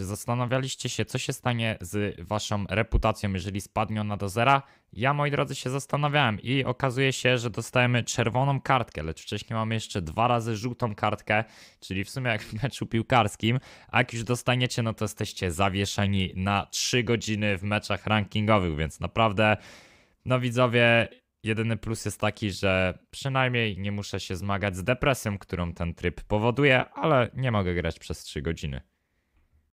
Czy zastanawialiście się, co się stanie z waszą reputacją, jeżeli spadnie ona do zera? Ja, moi drodzy, się zastanawiałem i okazuje się, że dostajemy czerwoną kartkę, lecz wcześniej mamy jeszcze dwa razy żółtą kartkę, czyli w sumie jak w meczu piłkarskim. A jak już dostaniecie, no to jesteście zawieszeni na 3 godziny w meczach rankingowych, więc naprawdę, no widzowie, Jedyny plus jest taki, że przynajmniej nie muszę się zmagać z depresją, którą ten tryb powoduje, ale nie mogę grać przez 3 godziny.